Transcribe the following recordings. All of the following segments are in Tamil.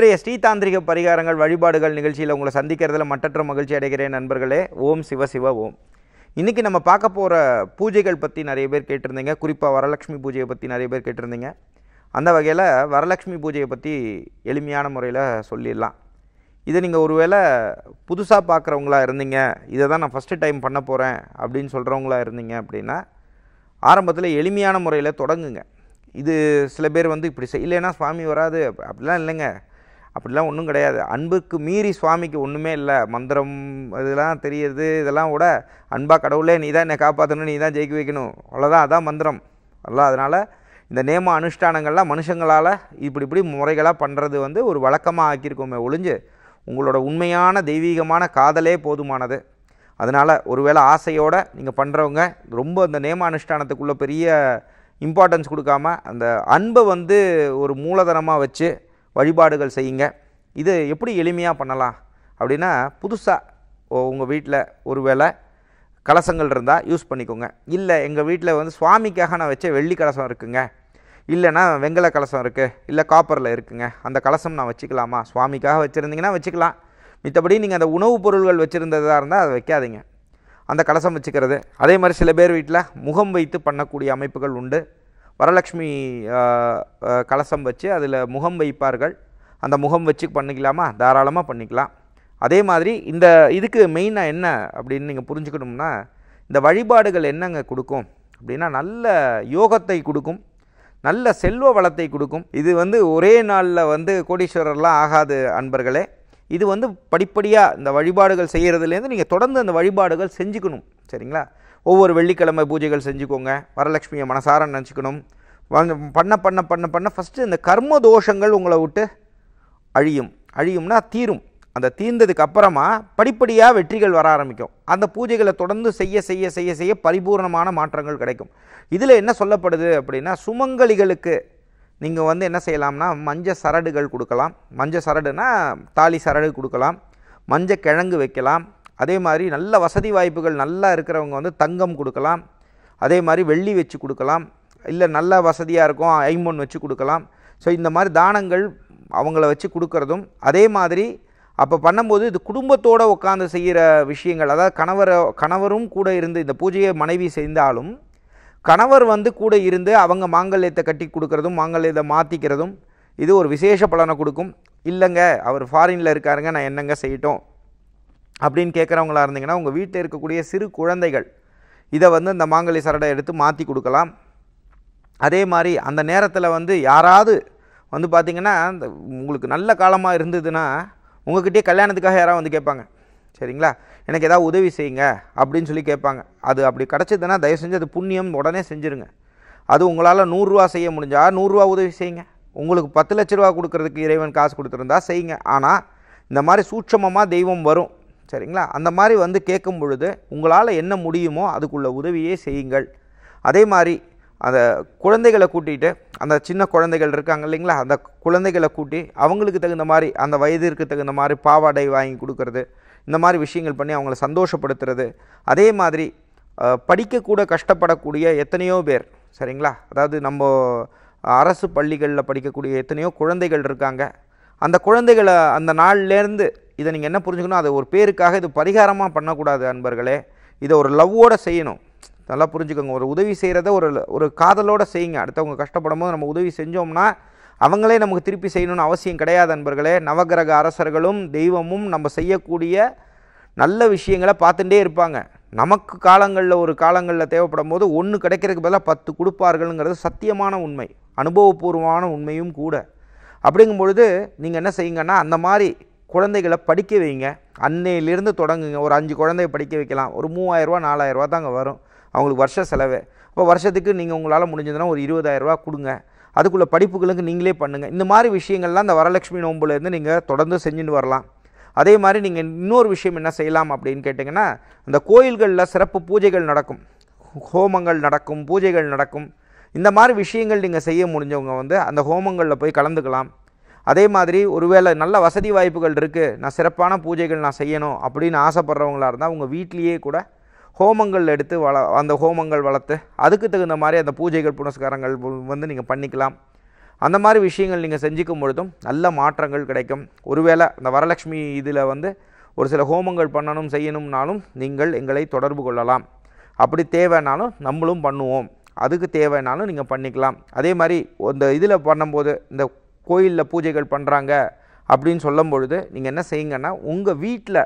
இன்றைய ஸ்ரீதாந்திரிக பரிகாரங்கள் வழிபாடுகள் நிகழ்ச்சியில் உங்களை சந்திக்கிறதுல மற்றற்ற மகிழ்ச்சி அடைகிறேன் நண்பர்களே ஓம் சிவ சிவ ஓம் இன்றைக்கி நம்ம பார்க்க போகிற பூஜைகள் பற்றி நிறைய பேர் கேட்டிருந்தீங்க குறிப்பாக வரலட்சுமி பூஜையை பற்றி நிறைய பேர் கேட்டிருந்தீங்க அந்த வகையில் வரலட்சுமி பூஜையை பற்றி எளிமையான முறையில் சொல்லிடலாம் இதை நீங்கள் ஒருவேளை புதுசாக பார்க்குறவங்களா இருந்தீங்க இதை தான் நான் ஃபஸ்ட்டு டைம் பண்ண போகிறேன் அப்படின்னு சொல்கிறவங்களா இருந்தீங்க அப்படின்னா ஆரம்பத்தில் எளிமையான முறையில் தொடங்குங்க இது சில பேர் வந்து இப்படி செய்யலைன்னா சுவாமி வராது அப்படிலாம் இல்லைங்க அப்படிலாம் ஒன்றும் கிடையாது அன்புக்கு மீறி சுவாமிக்கு ஒன்றுமே இல்லை மந்திரம் இதெல்லாம் தெரியுது இதெல்லாம் கூட அன்பாக கடவுளே நீ தான் என்னை காப்பாற்றணும் நீ தான் ஜெயிக்க வைக்கணும் அவ்வளோதான் அதான் மந்திரம் அல்ல அதனால் இந்த நேம அனுஷ்டானங்கள்லாம் மனுஷங்களால் இப்படி இப்படி முறைகளாக பண்ணுறது வந்து ஒரு வழக்கமாக ஆக்கியிருக்கோமே ஒழிஞ்சு உங்களோட உண்மையான தெய்வீகமான காதலே போதுமானது அதனால் ஒருவேளை ஆசையோடு நீங்கள் பண்ணுறவங்க ரொம்ப அந்த நேம அனுஷ்டானத்துக்குள்ளே பெரிய இம்பார்ட்டன்ஸ் கொடுக்காம அந்த அன்பை வந்து ஒரு மூலதனமாக வச்சு வழிபாடுகள் செய்யுங்க இது எப்படி எளிமையாக பண்ணலாம் அப்படின்னா புதுசாக உங்கள் வீட்டில் ஒரு வேளை கலசங்கள் இருந்தால் யூஸ் பண்ணிக்கோங்க இல்லை எங்கள் வீட்டில் வந்து சுவாமிக்காக நான் வச்ச வெள்ளி கலசம் இருக்குங்க இல்லைனா வெங்கல கலசம் இருக்குது இல்லை காப்பரில் இருக்குங்க அந்த கலசம் நான் வச்சுக்கலாமா சுவாமிக்காக வச்சுருந்தீங்கன்னா வச்சுக்கலாம் மித்தபடி நீங்கள் அந்த உணவுப் பொருள்கள் வச்சுருந்ததாக இருந்தால் அதை வைக்காதீங்க அந்த கலசம் வச்சுக்கிறது அதே மாதிரி சில பேர் வீட்டில் முகம் வைத்து பண்ணக்கூடிய அமைப்புகள் உண்டு வரலக்ஷ்மி கலசம் வச்சு அதில் முகம் வைப்பார்கள் அந்த முகம் வச்சு பண்ணிக்கலாமா தாராளமாக பண்ணிக்கலாம் அதே மாதிரி இந்த இதுக்கு மெயினாக என்ன அப்படின்னு நீங்கள் புரிஞ்சுக்கணும்னா இந்த வழிபாடுகள் என்னங்க கொடுக்கும் அப்படின்னா நல்ல யோகத்தை கொடுக்கும் நல்ல செல்வ வளத்தை கொடுக்கும் இது வந்து ஒரே நாளில் வந்து கோடீஸ்வரர்லாம் ஆகாது அன்பர்களே இது வந்து படிப்படியாக இந்த வழிபாடுகள் செய்கிறதுலேருந்து நீங்கள் தொடர்ந்து அந்த வழிபாடுகள் செஞ்சுக்கணும் சரிங்களா ஒவ்வொரு வெள்ளிக்கிழமை பூஜைகள் செஞ்சுக்கோங்க வரலட்சுமியை மனசார நினச்சிக்கணும் பண்ண பண்ண பண்ண பண்ண ஃபஸ்ட்டு இந்த கர்ம தோஷங்கள் உங்களை விட்டு அழியும் அழியும்னா தீரும் அந்த தீர்ந்ததுக்கு அப்புறமா படிப்படியாக வெற்றிகள் வர ஆரம்பிக்கும் அந்த பூஜைகளை தொடர்ந்து செய்ய செய்ய செய்ய செய்ய பரிபூர்ணமான மாற்றங்கள் கிடைக்கும் இதில் என்ன சொல்லப்படுது அப்படின்னா சுமங்கலிகளுக்கு நீங்கள் வந்து என்ன செய்யலாம்னா மஞ்ச சரடுகள் கொடுக்கலாம் மஞ்ச சரடுனா தாலி சரடு கொடுக்கலாம் மஞ்ச கிழங்கு வைக்கலாம் அதே மாதிரி நல்ல வசதி வாய்ப்புகள் நல்லா இருக்கிறவங்க வந்து தங்கம் கொடுக்கலாம் அதே மாதிரி வெள்ளி வச்சு கொடுக்கலாம் இல்லை நல்ல வசதியாக இருக்கும் ஐம்பொன் வச்சு கொடுக்கலாம் ஸோ இந்த மாதிரி தானங்கள் அவங்கள வச்சு கொடுக்கறதும் அதே மாதிரி அப்போ பண்ணும்போது இது குடும்பத்தோடு உட்காந்து செய்கிற விஷயங்கள் அதாவது கணவரை கணவரும் கூட இருந்து இந்த பூஜையை மனைவி செய்தாலும் கணவர் வந்து கூட இருந்து அவங்க மாங்கல்யத்தை கட்டி கொடுக்கறதும் மாங்கல்யத்தை மாற்றிக்கிறதும் இது ஒரு விசேஷ பலனை கொடுக்கும் இல்லைங்க அவர் ஃபாரினில் இருக்காருங்க நான் என்னங்க செய்யட்டும் அப்படின்னு கேட்குறவங்களா இருந்தீங்கன்னா உங்கள் வீட்டில் இருக்கக்கூடிய சிறு குழந்தைகள் இதை வந்து அந்த மாங்கலி சரடை எடுத்து மாற்றி கொடுக்கலாம் அதே மாதிரி அந்த நேரத்தில் வந்து யாராவது வந்து பார்த்திங்கன்னா இந்த உங்களுக்கு நல்ல காலமாக இருந்ததுன்னா உங்ககிட்டயே கல்யாணத்துக்காக யாராவது வந்து கேட்பாங்க சரிங்களா எனக்கு ஏதாவது உதவி செய்யுங்க அப்படின்னு சொல்லி கேட்பாங்க அது அப்படி கிடச்சிதுன்னா தயவு செஞ்சு அது புண்ணியம் உடனே செஞ்சுருங்க அது உங்களால் நூறுரூவா செய்ய முடிஞ்சால் நூறுரூவா உதவி செய்யுங்க உங்களுக்கு பத்து லட்ச ரூபா கொடுக்குறதுக்கு இறைவன் காசு கொடுத்துருந்தா செய்யுங்க ஆனால் இந்த மாதிரி சூட்சமமாக தெய்வம் வரும் சரிங்களா அந்த மாதிரி வந்து கேட்கும் பொழுது உங்களால் என்ன முடியுமோ அதுக்குள்ள உதவியே செய்யுங்கள் அதே மாதிரி அந்த குழந்தைகளை கூட்டிகிட்டு அந்த சின்ன குழந்தைகள் இருக்காங்க இல்லைங்களா அந்த குழந்தைகளை கூட்டி அவங்களுக்கு தகுந்த மாதிரி அந்த வயதிற்கு தகுந்த மாதிரி பாவாடை வாங்கி கொடுக்கறது இந்த மாதிரி விஷயங்கள் பண்ணி அவங்கள சந்தோஷப்படுத்துறது அதே மாதிரி படிக்கக்கூட கஷ்டப்படக்கூடிய எத்தனையோ பேர் சரிங்களா அதாவது நம்ம அரசு பள்ளிகளில் படிக்கக்கூடிய எத்தனையோ குழந்தைகள் இருக்காங்க அந்த குழந்தைகளை அந்த நாள்லேருந்து இதை நீங்கள் என்ன புரிஞ்சுக்கணும் அதை ஒரு பேருக்காக இது பரிகாரமாக பண்ணக்கூடாது அன்பர்களே இதை ஒரு லவ்வோடு செய்யணும் நல்லா புரிஞ்சுக்கோங்க ஒரு உதவி செய்கிறத ஒரு ஒரு காதலோடு செய்யுங்க அடுத்தவங்க கஷ்டப்படும் போது நம்ம உதவி செஞ்சோம்னா அவங்களே நமக்கு திருப்பி செய்யணும்னு அவசியம் கிடையாது அன்பர்களே நவகிரக அரசர்களும் தெய்வமும் நம்ம செய்யக்கூடிய நல்ல விஷயங்களை பார்த்துட்டே இருப்பாங்க நமக்கு காலங்களில் ஒரு காலங்களில் தேவைப்படும் போது ஒன்று கிடைக்கிறதுக்கு பதிலாக பத்து கொடுப்பார்கள்ங்கிறது சத்தியமான உண்மை அனுபவபூர்வமான உண்மையும் கூட அப்படிங்கும் பொழுது நீங்கள் என்ன செய்யுங்கன்னா அந்த மாதிரி குழந்தைகளை படிக்க வைங்க அன்னையிலேருந்து தொடங்குங்க ஒரு அஞ்சு குழந்தைய படிக்க வைக்கலாம் ஒரு மூவாயிரரூவா நாலாயிரரூவா தாங்க வரும் அவங்களுக்கு வருஷ செலவு அப்போ வருஷத்துக்கு நீங்கள் உங்களால் முடிஞ்சதுன்னா ஒரு இருபதாயிரரூவா கொடுங்க அதுக்குள்ளே படிப்புகளுக்கு நீங்களே பண்ணுங்கள் இந்த மாதிரி விஷயங்கள்லாம் அந்த வரலட்சுமி நோம்புலேருந்து நீங்கள் தொடர்ந்து செஞ்சுட்டு வரலாம் அதே மாதிரி நீங்கள் இன்னொரு விஷயம் என்ன செய்யலாம் அப்படின்னு கேட்டிங்கன்னா அந்த கோயில்களில் சிறப்பு பூஜைகள் நடக்கும் ஹோமங்கள் நடக்கும் பூஜைகள் நடக்கும் இந்த மாதிரி விஷயங்கள் நீங்கள் செய்ய முடிஞ்சவங்க வந்து அந்த ஹோமங்களில் போய் கலந்துக்கலாம் அதே மாதிரி ஒருவேளை நல்ல வசதி வாய்ப்புகள் இருக்குது நான் சிறப்பான பூஜைகள் நான் செய்யணும் அப்படின்னு ஆசைப்படுறவங்களாக இருந்தால் உங்கள் வீட்லேயே கூட ஹோமங்கள் எடுத்து வள அந்த ஹோமங்கள் வளர்த்து அதுக்கு தகுந்த மாதிரி அந்த பூஜைகள் புனஸ்காரங்கள் வந்து நீங்கள் பண்ணிக்கலாம் அந்த மாதிரி விஷயங்கள் நீங்கள் செஞ்சுக்கும் பொழுதும் நல்ல மாற்றங்கள் கிடைக்கும் ஒருவேளை அந்த வரலட்சுமி இதில் வந்து ஒரு சில ஹோமங்கள் பண்ணணும் செய்யணும்னாலும் நீங்கள் எங்களை தொடர்பு கொள்ளலாம் அப்படி தேவைனாலும் நம்மளும் பண்ணுவோம் அதுக்கு தேவைனாலும் நீங்கள் பண்ணிக்கலாம் அதே மாதிரி இந்த இதில் பண்ணும்போது இந்த கோயிலில் பூஜைகள் பண்ணுறாங்க அப்படின்னு சொல்லும் பொழுது நீங்கள் என்ன செய்யுங்கன்னா உங்கள் வீட்டில்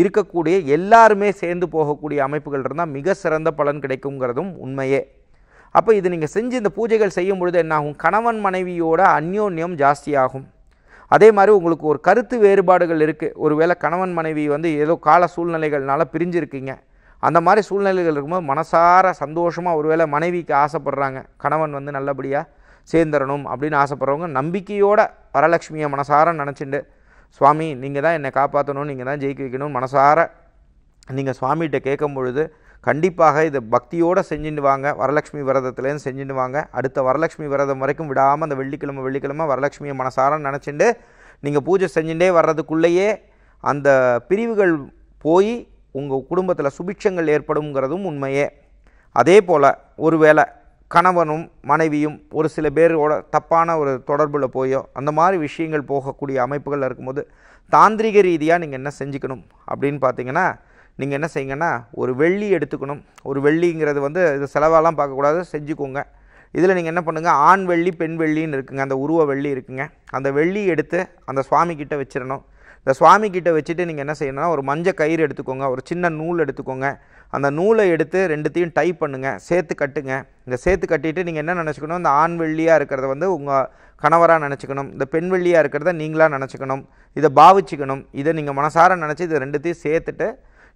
இருக்கக்கூடிய எல்லாருமே சேர்ந்து போகக்கூடிய அமைப்புகள் இருந்தால் மிக சிறந்த பலன் கிடைக்குங்கிறதும் உண்மையே அப்போ இது நீங்கள் செஞ்சு இந்த பூஜைகள் செய்யும் பொழுது என்னாகும் கணவன் மனைவியோட அந்யோன்யம் ஜாஸ்தியாகும் அதே மாதிரி உங்களுக்கு ஒரு கருத்து வேறுபாடுகள் இருக்குது ஒருவேளை கணவன் மனைவி வந்து ஏதோ கால சூழ்நிலைகள்னால பிரிஞ்சிருக்கீங்க அந்த மாதிரி சூழ்நிலைகள் இருக்கும்போது மனசார சந்தோஷமாக ஒருவேளை மனைவிக்கு ஆசைப்படுறாங்க கணவன் வந்து நல்லபடியாக சேர்ந்துடணும் அப்படின்னு ஆசைப்பட்றவங்க நம்பிக்கையோட வரலட்சுமியை மனசார நினச்சிண்டு சுவாமி நீங்கள் தான் என்னை காப்பாற்றணும் நீங்கள் தான் ஜெயிக்க வைக்கணும் மனசார நீங்கள் சுவாமிகிட்ட கேட்கும் பொழுது கண்டிப்பாக இதை பக்தியோடு செஞ்சுட்டு வாங்க வரலட்சுமி விரதத்துலேருந்து செஞ்சுட்டு வாங்க அடுத்த வரலட்சுமி விரதம் வரைக்கும் விடாமல் அந்த வெள்ளிக்கிழமை வெள்ளிக்கிழமை வரலட்சுமியை மனசார நினச்சிண்டு நீங்கள் பூஜை செஞ்சுட்டே வர்றதுக்குள்ளேயே அந்த பிரிவுகள் போய் உங்கள் குடும்பத்தில் சுபிட்சங்கள் ஏற்படுங்கிறதும் உண்மையே அதே போல் ஒருவேளை கணவனும் மனைவியும் ஒரு சில பேரோட தப்பான ஒரு தொடர்பில் போயோ அந்த மாதிரி விஷயங்கள் போகக்கூடிய அமைப்புகளில் இருக்கும்போது தாந்திரிக ரீதியாக நீங்கள் என்ன செஞ்சுக்கணும் அப்படின்னு பார்த்தீங்கன்னா நீங்கள் என்ன செய்யுங்கன்னா ஒரு வெள்ளி எடுத்துக்கணும் ஒரு வெள்ளிங்கிறது வந்து இது செலவெல்லாம் பார்க்கக்கூடாது செஞ்சுக்கோங்க இதில் நீங்கள் என்ன பண்ணுங்கள் ஆண் வெள்ளி பெண் வெள்ளின்னு இருக்குங்க அந்த உருவ வெள்ளி இருக்குங்க அந்த வெள்ளி எடுத்து அந்த சுவாமிக்கிட்ட வச்சிடணும் இந்த சுவாமிக்கிட்ட வச்சுட்டு நீங்கள் என்ன செய்யணும்னா ஒரு மஞ்சள் கயிறு எடுத்துக்கோங்க ஒரு சின்ன நூல் எடுத்துக்கோங்க அந்த நூலை எடுத்து ரெண்டுத்தையும் டை பண்ணுங்கள் சேர்த்து கட்டுங்க இந்த சேர்த்து கட்டிட்டு நீங்கள் என்ன நினச்சிக்கணும் இந்த ஆண் வெள்ளியாக இருக்கிறத வந்து உங்கள் கணவராக நினச்சிக்கணும் இந்த பெண் வெள்ளியாக இருக்கிறத நீங்களாக நினச்சிக்கணும் இதை பாவிச்சிக்கணும் இதை நீங்கள் மனசார நினச்சி இதை ரெண்டுத்தையும் சேர்த்துட்டு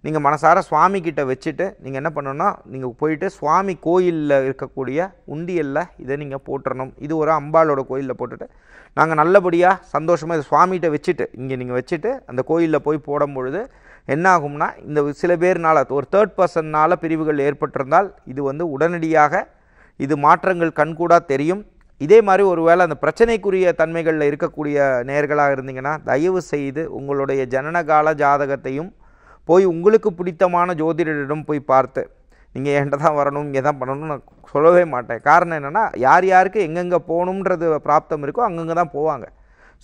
நீங்கள் மனசார சுவாமிக்கிட்ட வச்சுட்டு நீங்கள் என்ன பண்ணணும்னா நீங்கள் போயிட்டு சுவாமி கோயிலில் இருக்கக்கூடிய உண்டியலில் இதை நீங்கள் போட்டுடணும் இது ஒரு அம்பாலோட கோயிலில் போட்டுட்டு நாங்கள் நல்லபடியாக சந்தோஷமாக இது சுவாமிகிட்ட வச்சுட்டு இங்கே நீங்கள் வச்சுட்டு அந்த கோயிலில் போய் போடும் பொழுது என்னாகும்னா இந்த சில பேர்னால் ஒரு தேர்ட் பர்சன்னால் பிரிவுகள் ஏற்பட்டிருந்தால் இது வந்து உடனடியாக இது மாற்றங்கள் கண்கூடாக தெரியும் இதே மாதிரி ஒரு வேளை அந்த பிரச்சனைக்குரிய தன்மைகளில் இருக்கக்கூடிய நேர்களாக இருந்தீங்கன்னா தயவு செய்து உங்களுடைய ஜனனகால ஜாதகத்தையும் போய் உங்களுக்கு பிடித்தமான ஜோதிடரிடம் போய் பார்த்து நீங்கள் என்கிட்ட தான் வரணும் இங்கே தான் பண்ணணும்னு நான் சொல்லவே மாட்டேன் காரணம் என்னென்னா யார் யாருக்கு எங்கெங்கே போகணுன்றது பிராப்தம் இருக்கோ அங்கங்கே தான் போவாங்க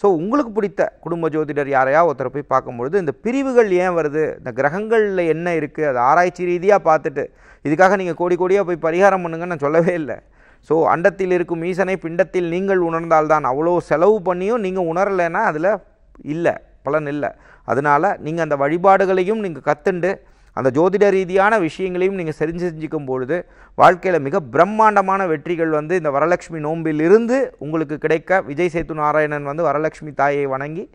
ஸோ உங்களுக்கு பிடித்த குடும்ப ஜோதிடர் யாரையா ஒருத்தரை போய் பார்க்கும்பொழுது இந்த பிரிவுகள் ஏன் வருது இந்த கிரகங்களில் என்ன இருக்குது அது ஆராய்ச்சி ரீதியாக பார்த்துட்டு இதுக்காக நீங்கள் கோடி கோடியாக போய் பரிகாரம் பண்ணுங்கன்னு நான் சொல்லவே இல்லை ஸோ அண்டத்தில் இருக்கும் ஈசனை பிண்டத்தில் நீங்கள் உணர்ந்தால்தான் அவ்வளோ செலவு பண்ணியும் நீங்கள் உணரலைன்னா அதில் இல்லை பலன் இல்லை அதனால் நீங்கள் அந்த வழிபாடுகளையும் நீங்கள் கற்றுண்டு அந்த ஜோதிட ரீதியான விஷயங்களையும் நீங்கள் செஞ்சு செஞ்சுக்கும் பொழுது வாழ்க்கையில் மிக பிரம்மாண்டமான வெற்றிகள் வந்து இந்த வரலட்சுமி நோம்பில் இருந்து உங்களுக்கு கிடைக்க விஜய் சேத்து நாராயணன் வந்து வரலட்சுமி தாயை வணங்கி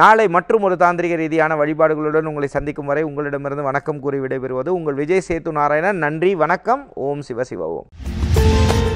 நாளை மற்றும் ஒரு தாந்திரிக ரீதியான வழிபாடுகளுடன் உங்களை சந்திக்கும் வரை உங்களிடமிருந்து வணக்கம் கூறி விடைபெறுவது உங்கள் விஜய் சேத்து நாராயணன் நன்றி வணக்கம் ஓம் சிவ சிவ ஓம்